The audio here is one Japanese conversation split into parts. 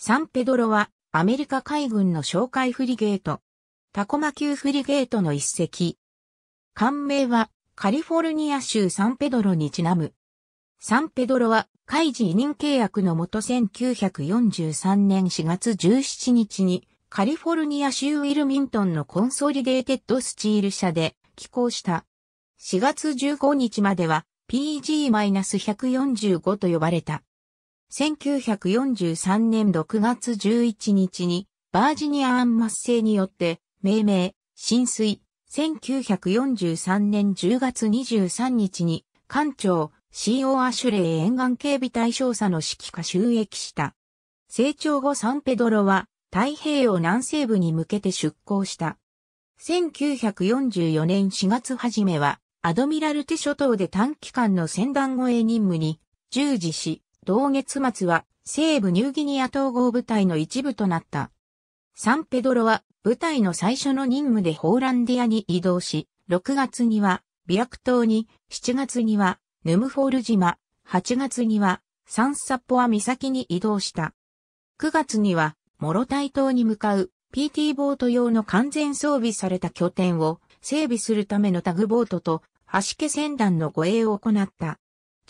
サンペドロはアメリカ海軍の哨戒フリゲート。タコマ級フリゲートの一隻。艦名はカリフォルニア州サンペドロにちなむ。サンペドロは海事委任契約のもと1943年4月17日にカリフォルニア州ウィルミントンのコンソリデーテッドスチール社で寄港した。4月15日までは PG-145 と呼ばれた。1943年6月11日にバージニア案末世によって命名、浸水、1943年10月23日に艦長 CO アシュレイ沿岸警備隊少佐の指揮下収益した。成長後サンペドロは太平洋南西部に向けて出港した。1944年4月初めはアドミラルテ諸島で短期間の船団護衛任務に従事し、同月末は西部ニューギニア統合部隊の一部となった。サンペドロは部隊の最初の任務でホーランディアに移動し、6月にはビアク島に、7月にはヌムフォール島、8月にはサンサポア岬に移動した。9月にはモロタイ島に向かう PT ボート用の完全装備された拠点を整備するためのタグボートと橋家船団の護衛を行った。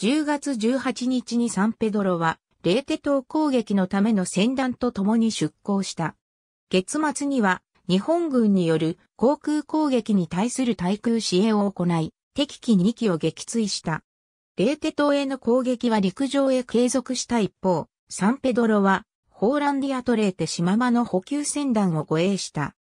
10月18日にサンペドロは、レーテ島攻撃のための船団と共に出港した。月末には、日本軍による航空攻撃に対する対空支援を行い、敵機2機を撃墜した。レーテ島への攻撃は陸上へ継続した一方、サンペドロは、ホーランディアトレーテ島間の補給船団を護衛した。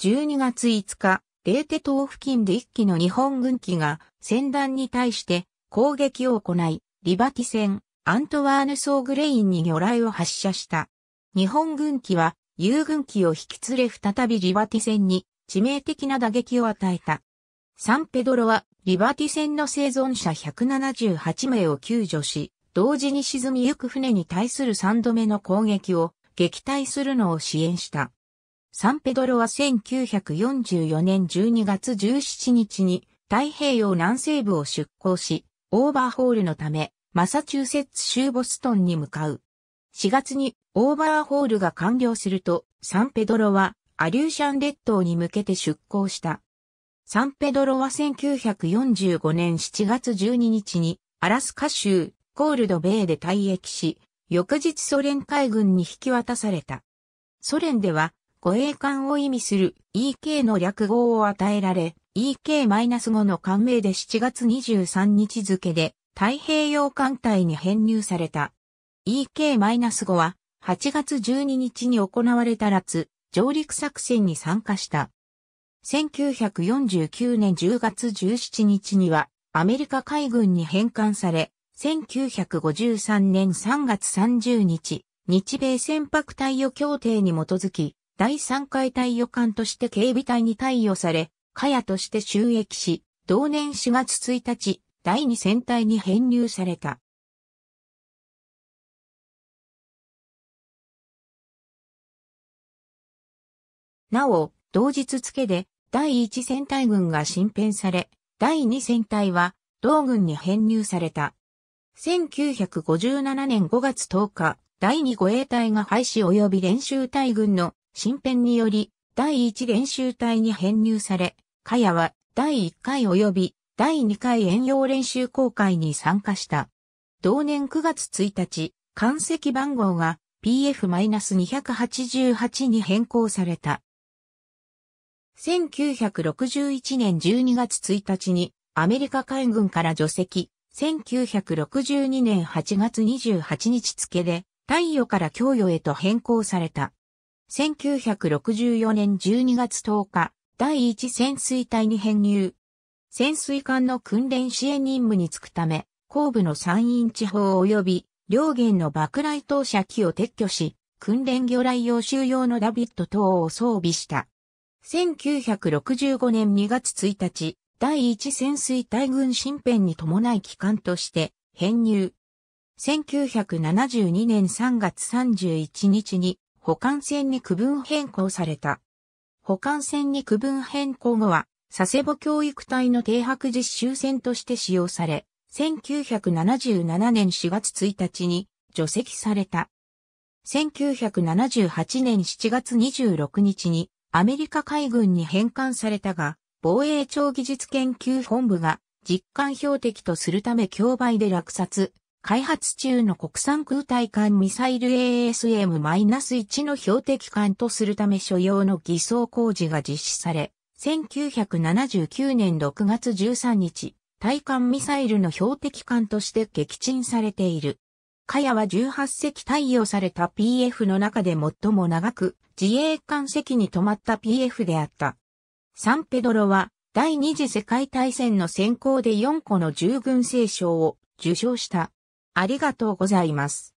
12月5日、レーテ島付近で1機の日本軍機が船団に対して攻撃を行い、リバティ戦、アントワーヌ・ソーグレインに魚雷を発射した。日本軍機は、友軍機を引き連れ再びリバティ戦に致命的な打撃を与えた。サンペドロはリバティ戦の生存者178名を救助し、同時に沈みゆく船に対する3度目の攻撃を撃退するのを支援した。サンペドロは1944年12月17日に太平洋南西部を出港し、オーバーホールのため、マサチューセッツ州ボストンに向かう。4月にオーバーホールが完了すると、サンペドロはアリューシャン列島に向けて出港した。サンペドロは1945年7月12日にアラスカ州コールドベイで退役し、翌日ソ連海軍に引き渡された。ソ連では護衛艦を意味する EK の略語を与えられ、EK-5 の艦名で7月23日付で太平洋艦隊に編入された。EK-5 は8月12日に行われたラ上陸作戦に参加した。1949年10月17日にはアメリカ海軍に返還され、1953年3月30日、日米船舶対与協定に基づき、第3回対応艦として警備隊に対応され、かやとして収益し、同年4月1日、第2戦隊に編入された。なお、同日付で、第1戦隊軍が新編され、第2戦隊は、同軍に編入された。1957年5月10日、第2護衛隊が廃止及び練習隊軍の新編により、第1練習隊に編入され、カヤは第1回及び第2回遠洋練習公開に参加した。同年9月1日、艦籍番号が PF-288 に変更された。1961年12月1日にアメリカ海軍から除籍、1962年8月28日付で太陽から供与へと変更された。1964年12月10日、第一潜水隊に編入。潜水艦の訓練支援任務に就くため、後部の山陰地方及び両舷の爆雷投射機を撤去し、訓練魚雷用収用のダビット等を装備した。1965年2月1日、第一潜水隊軍新編に伴い機関として編入。1972年3月31日に保管船に区分変更された。保管船に区分変更後は、佐世保教育隊の停泊実習船として使用され、1977年4月1日に除籍された。1978年7月26日にアメリカ海軍に返還されたが、防衛庁技術研究本部が実感標的とするため競売で落札、開発中の国産空対艦ミサイル ASM-1 の標的艦とするため所要の偽装工事が実施され、1979年6月13日、対艦ミサイルの標的艦として撃沈されている。カヤは18隻対応された PF の中で最も長く自衛艦席に止まった PF であった。サンペドロは第二次世界大戦の先行で4個の従軍聖章を受賞した。ありがとうございます。